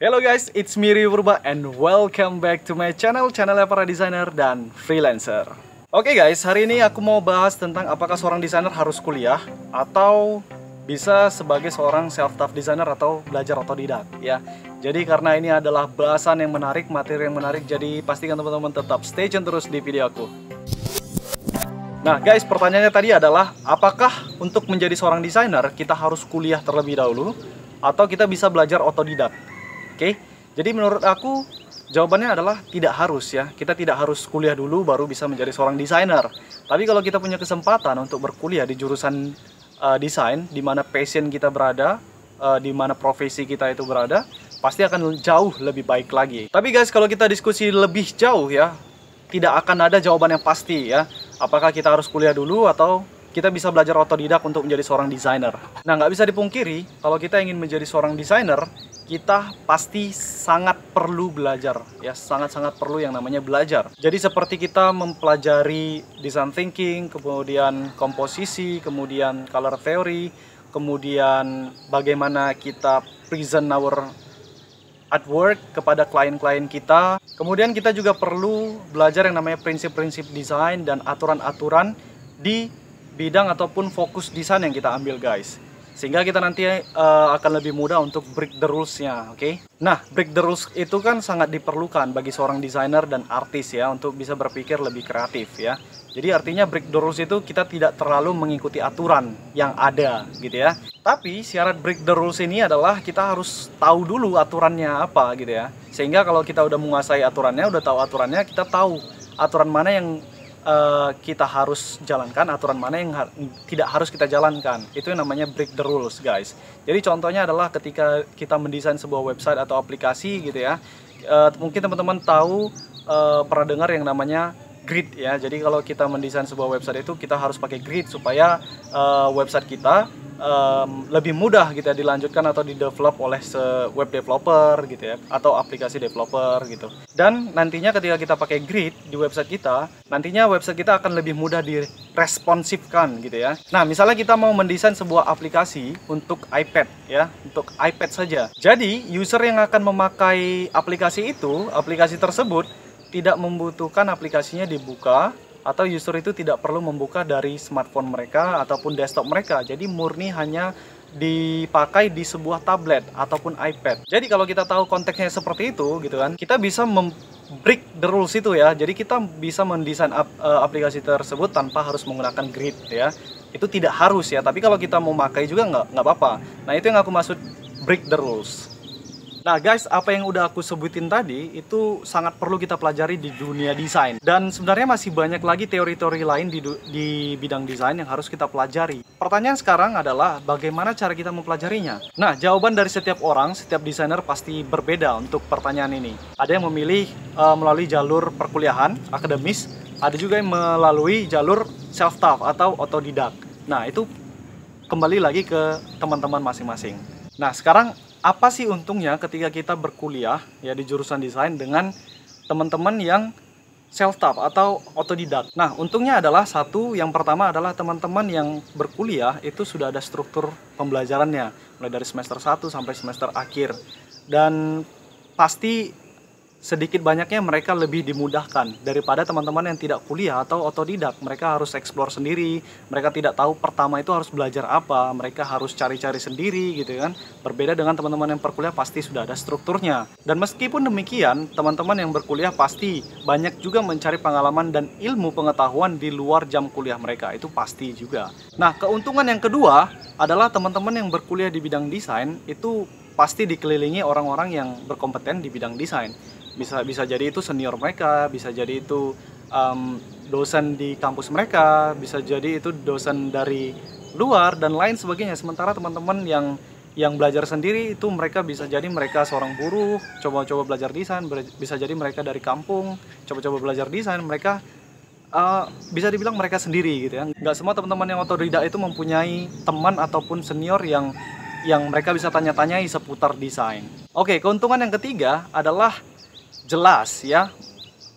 Hello guys, it's Miri Purba and welcome back to my channel, channelnya para desainer dan freelancer. Oke okay guys, hari ini aku mau bahas tentang apakah seorang desainer harus kuliah atau bisa sebagai seorang self-taught designer atau belajar otodidak ya. Jadi karena ini adalah bahasan yang menarik, materi yang menarik, jadi pastikan teman-teman tetap stay tune terus di video aku. Nah guys, pertanyaannya tadi adalah apakah untuk menjadi seorang desainer kita harus kuliah terlebih dahulu atau kita bisa belajar otodidak? Oke. Okay? Jadi menurut aku jawabannya adalah tidak harus ya. Kita tidak harus kuliah dulu baru bisa menjadi seorang desainer. Tapi kalau kita punya kesempatan untuk berkuliah di jurusan uh, desain di mana passion kita berada, uh, di mana profesi kita itu berada, pasti akan jauh lebih baik lagi. Tapi guys, kalau kita diskusi lebih jauh ya, tidak akan ada jawaban yang pasti ya. Apakah kita harus kuliah dulu atau kita bisa belajar otodidak untuk menjadi seorang desainer. Nah, nggak bisa dipungkiri, kalau kita ingin menjadi seorang desainer, kita pasti sangat perlu belajar. Ya, sangat-sangat perlu yang namanya belajar. Jadi seperti kita mempelajari design thinking, kemudian komposisi, kemudian color theory, kemudian bagaimana kita present our at work kepada klien-klien kita. Kemudian kita juga perlu belajar yang namanya prinsip-prinsip desain dan aturan-aturan di bidang ataupun fokus desain yang kita ambil guys sehingga kita nanti uh, akan lebih mudah untuk break the rules-nya, oke? Okay? Nah, break the rules itu kan sangat diperlukan bagi seorang desainer dan artis ya untuk bisa berpikir lebih kreatif ya. Jadi artinya break the rules itu kita tidak terlalu mengikuti aturan yang ada gitu ya. Tapi syarat break the rules ini adalah kita harus tahu dulu aturannya apa gitu ya. Sehingga kalau kita udah menguasai aturannya, udah tahu aturannya, kita tahu aturan mana yang Eh, kita harus jalankan, aturan mana yang har tidak harus kita jalankan. Itu yang namanya break the rules, guys. Jadi contohnya adalah ketika kita mendesain sebuah website atau aplikasi gitu ya. Uh, mungkin teman-teman tahu uh, pernah dengar yang namanya grid ya. Jadi kalau kita mendesain sebuah website itu kita harus pakai grid supaya uh, website kita um, lebih mudah gitu ya dilanjutkan atau di develop oleh se web developer gitu ya atau aplikasi developer gitu. Dan nantinya ketika kita pakai grid di website kita, nantinya website kita akan lebih mudah diresponsifkan gitu ya. Nah, misalnya kita mau mendesain sebuah aplikasi untuk iPad ya, untuk iPad saja. Jadi, user yang akan memakai aplikasi itu, aplikasi tersebut tidak membutuhkan aplikasinya dibuka atau user itu tidak perlu membuka dari smartphone mereka ataupun desktop mereka. Jadi murni hanya dipakai di sebuah tablet ataupun iPad. Jadi kalau kita tahu konteksnya seperti itu gitu kan, kita bisa break the rules itu ya. Jadi kita bisa mendesain ap eh, aplikasi tersebut tanpa harus menggunakan grid ya. Itu tidak harus ya, tapi kalau kita mau pakai juga nggak nggak apa-apa. Nah itu yang aku maksud break the rules. Nah guys, apa yang udah aku sebutin tadi itu sangat perlu kita pelajari di dunia desain. Dan sebenarnya masih banyak lagi teori-teori lain di, di bidang desain yang harus kita pelajari. Pertanyaan sekarang adalah bagaimana cara kita mempelajarinya? Nah, jawaban dari setiap orang, setiap desainer pasti berbeda untuk pertanyaan ini. Ada yang memilih uh, melalui jalur perkuliahan, akademis, ada juga yang melalui jalur self-taught atau otodidak. Nah, itu kembali lagi ke teman-teman masing-masing. Nah, sekarang apa sih untungnya ketika kita berkuliah ya di jurusan desain dengan teman-teman yang self taught atau otodidak. Nah, untungnya adalah satu yang pertama adalah teman-teman yang berkuliah itu sudah ada struktur pembelajarannya mulai dari semester 1 sampai semester akhir. Dan pasti sedikit banyaknya mereka lebih dimudahkan daripada teman-teman yang tidak kuliah atau otodidak. Mereka harus eksplor sendiri, mereka tidak tahu pertama itu harus belajar apa, mereka harus cari-cari sendiri gitu kan. Berbeda dengan teman-teman yang berkuliah pasti sudah ada strukturnya. Dan meskipun demikian, teman-teman yang berkuliah pasti banyak juga mencari pengalaman dan ilmu pengetahuan di luar jam kuliah mereka, itu pasti juga. Nah, keuntungan yang kedua adalah teman-teman yang berkuliah di bidang desain itu pasti dikelilingi orang-orang yang berkompeten di bidang desain bisa bisa jadi itu senior mereka bisa jadi itu um, dosen di kampus mereka bisa jadi itu dosen dari luar dan lain sebagainya sementara teman-teman yang yang belajar sendiri itu mereka bisa jadi mereka seorang buruh coba-coba belajar desain bisa jadi mereka dari kampung coba-coba belajar desain mereka uh, bisa dibilang mereka sendiri gitu ya nggak semua teman-teman yang otodidak itu mempunyai teman ataupun senior yang yang mereka bisa tanya-tanyai seputar desain oke keuntungan yang ketiga adalah jelas ya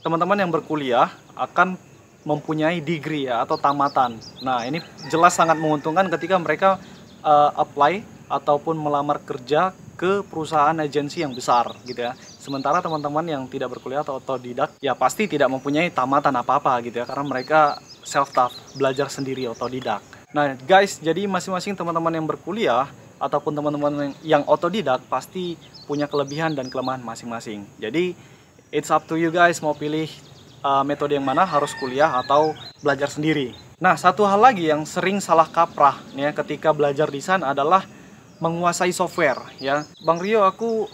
teman-teman yang berkuliah akan mempunyai degree ya atau tamatan. Nah, ini jelas sangat menguntungkan ketika mereka uh, apply ataupun melamar kerja ke perusahaan agensi yang besar gitu ya. Sementara teman-teman yang tidak berkuliah atau otodidak ya pasti tidak mempunyai tamatan apa-apa gitu ya karena mereka self taught, belajar sendiri otodidak. Nah, guys, jadi masing-masing teman-teman yang berkuliah ataupun teman-teman yang otodidak pasti punya kelebihan dan kelemahan masing-masing. Jadi It's up to you guys mau pilih uh, metode yang mana harus kuliah atau belajar sendiri. Nah, satu hal lagi yang sering salah kaprah ya ketika belajar desain adalah menguasai software ya. Bang Rio aku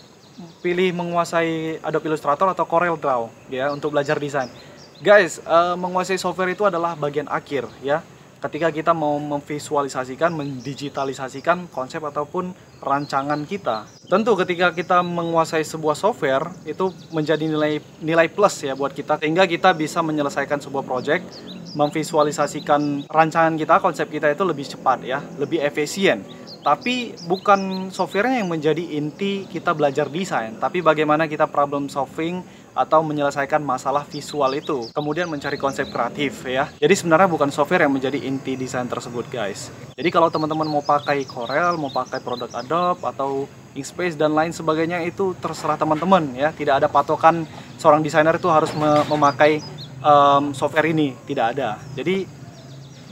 pilih menguasai Adobe Illustrator atau Corel Draw ya untuk belajar desain. Guys, uh, menguasai software itu adalah bagian akhir ya ketika kita mau memvisualisasikan, mendigitalisasikan konsep ataupun perancangan kita. Tentu ketika kita menguasai sebuah software itu menjadi nilai nilai plus ya buat kita sehingga kita bisa menyelesaikan sebuah project, memvisualisasikan rancangan kita, konsep kita itu lebih cepat ya, lebih efisien. Tapi bukan softwarenya yang menjadi inti kita belajar desain, tapi bagaimana kita problem solving atau menyelesaikan masalah visual itu. Kemudian mencari konsep kreatif ya. Jadi sebenarnya bukan software yang menjadi inti desain tersebut guys. Jadi kalau teman-teman mau pakai Corel, mau pakai produk Adobe atau Inkspace dan lain sebagainya itu terserah teman-teman ya. Tidak ada patokan seorang desainer itu harus me memakai um, software ini, tidak ada. Jadi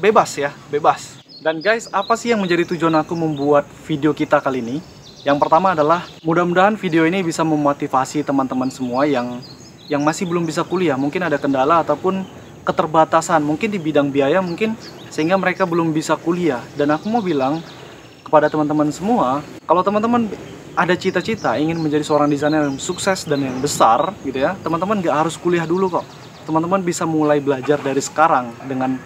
bebas ya, bebas. Dan guys, apa sih yang menjadi tujuan aku membuat video kita kali ini? Yang pertama adalah mudah-mudahan video ini bisa memotivasi teman-teman semua yang yang masih belum bisa kuliah, mungkin ada kendala ataupun keterbatasan, mungkin di bidang biaya mungkin sehingga mereka belum bisa kuliah. Dan aku mau bilang kepada teman-teman semua, kalau teman-teman ada cita-cita ingin menjadi seorang desainer yang sukses dan yang besar gitu ya, teman-teman gak harus kuliah dulu kok. Teman-teman bisa mulai belajar dari sekarang dengan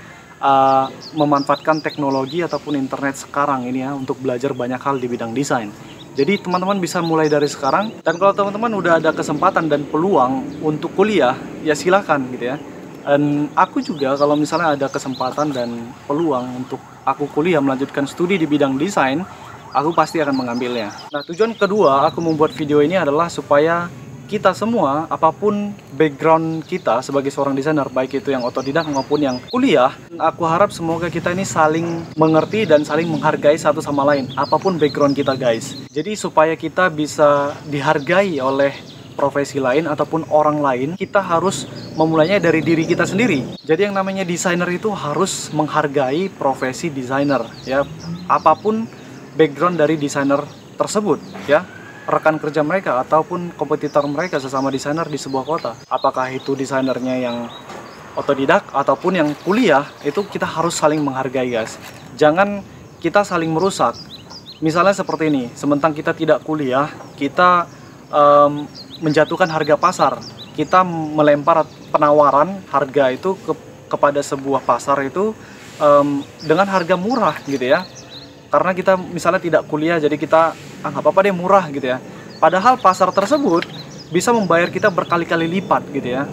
uh, memanfaatkan teknologi ataupun internet sekarang ini ya untuk belajar banyak hal di bidang desain. Jadi teman-teman bisa mulai dari sekarang dan kalau teman-teman udah ada kesempatan dan peluang untuk kuliah ya silakan gitu ya. Dan aku juga kalau misalnya ada kesempatan dan peluang untuk aku kuliah melanjutkan studi di bidang desain, aku pasti akan mengambilnya. Nah, tujuan kedua aku membuat video ini adalah supaya kita semua, apapun background kita sebagai seorang desainer, baik itu yang otodidak maupun yang kuliah, aku harap semoga kita ini saling mengerti dan saling menghargai satu sama lain, apapun background kita guys. Jadi supaya kita bisa dihargai oleh profesi lain ataupun orang lain, kita harus memulainya dari diri kita sendiri. Jadi yang namanya desainer itu harus menghargai profesi desainer, ya apapun background dari desainer tersebut, ya rekan kerja mereka ataupun kompetitor mereka sesama desainer di sebuah kota. Apakah itu desainernya yang otodidak ataupun yang kuliah, itu kita harus saling menghargai, guys. Jangan kita saling merusak. Misalnya seperti ini, sementang kita tidak kuliah, kita um, menjatuhkan harga pasar. Kita melempar penawaran harga itu ke, kepada sebuah pasar itu um, dengan harga murah gitu ya. Karena kita misalnya tidak kuliah, jadi kita ah nggak apa-apa deh murah gitu ya. Padahal pasar tersebut bisa membayar kita berkali-kali lipat gitu ya.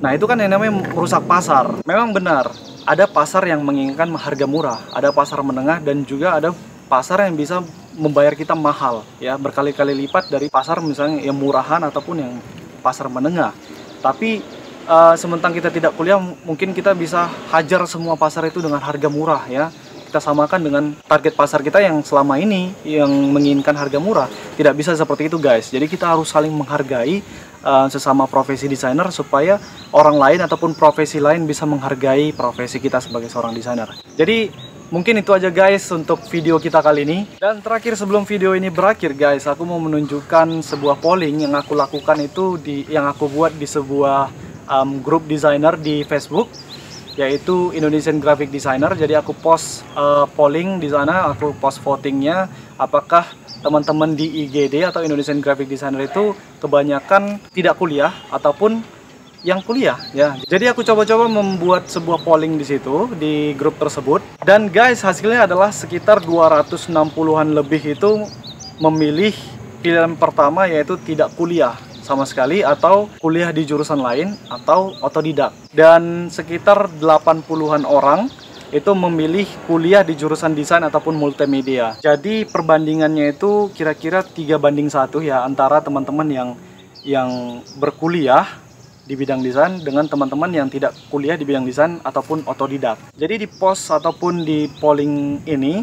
Nah itu kan yang namanya merusak pasar. Memang benar, ada pasar yang menginginkan harga murah, ada pasar menengah dan juga ada pasar yang bisa membayar kita mahal ya berkali-kali lipat dari pasar misalnya yang murahan ataupun yang pasar menengah. Tapi uh, sementang kita tidak kuliah mungkin kita bisa hajar semua pasar itu dengan harga murah ya kita samakan dengan target pasar kita yang selama ini yang menginginkan harga murah. Tidak bisa seperti itu guys. Jadi kita harus saling menghargai uh, sesama profesi desainer supaya orang lain ataupun profesi lain bisa menghargai profesi kita sebagai seorang desainer. Jadi mungkin itu aja guys untuk video kita kali ini dan terakhir sebelum video ini berakhir guys aku mau menunjukkan sebuah polling yang aku lakukan itu di yang aku buat di sebuah um, grup desainer di Facebook yaitu Indonesian Graphic Designer. Jadi aku post uh, polling di sana, aku post votingnya apakah teman-teman di IGD atau Indonesian Graphic Designer itu kebanyakan tidak kuliah ataupun yang kuliah ya. Jadi aku coba-coba membuat sebuah polling di situ di grup tersebut dan guys hasilnya adalah sekitar 260-an lebih itu memilih pilihan pertama yaitu tidak kuliah sama sekali atau kuliah di jurusan lain atau otodidak. Dan sekitar 80-an orang itu memilih kuliah di jurusan desain ataupun multimedia. Jadi perbandingannya itu kira-kira 3 banding satu ya antara teman-teman yang yang berkuliah di bidang desain dengan teman-teman yang tidak kuliah di bidang desain ataupun otodidak. Jadi di post ataupun di polling ini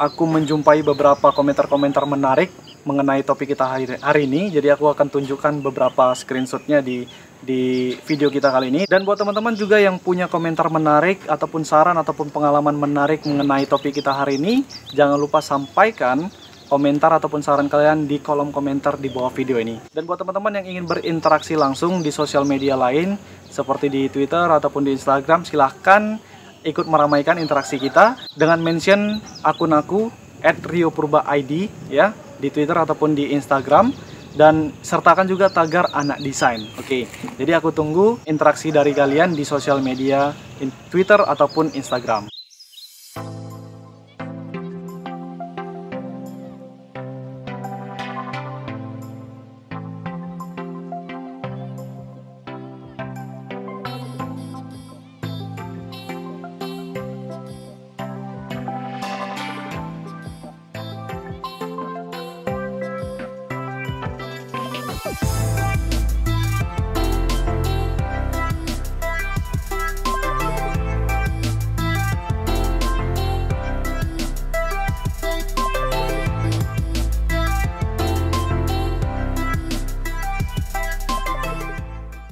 aku menjumpai beberapa komentar-komentar menarik mengenai topik kita hari, hari ini. Jadi aku akan tunjukkan beberapa screenshotnya di di video kita kali ini. Dan buat teman-teman juga yang punya komentar menarik ataupun saran ataupun pengalaman menarik mengenai topik kita hari ini, jangan lupa sampaikan komentar ataupun saran kalian di kolom komentar di bawah video ini. Dan buat teman-teman yang ingin berinteraksi langsung di sosial media lain seperti di Twitter ataupun di Instagram, silahkan ikut meramaikan interaksi kita dengan mention akun aku @riopurbaid ya di Twitter ataupun di Instagram dan sertakan juga tagar anak desain. Oke. Okay. Jadi aku tunggu interaksi dari kalian di sosial media, in Twitter ataupun Instagram.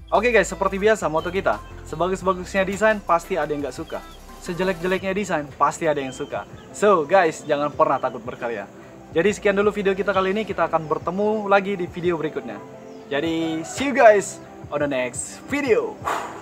Oke guys, seperti biasa moto kita, sebagus-bagusnya desain pasti ada yang nggak suka. Sejelek-jeleknya desain pasti ada yang suka. So guys, jangan pernah takut berkarya. Jadi sekian dulu video kita kali ini, kita akan bertemu lagi di video berikutnya. Jadi see you guys on the next video.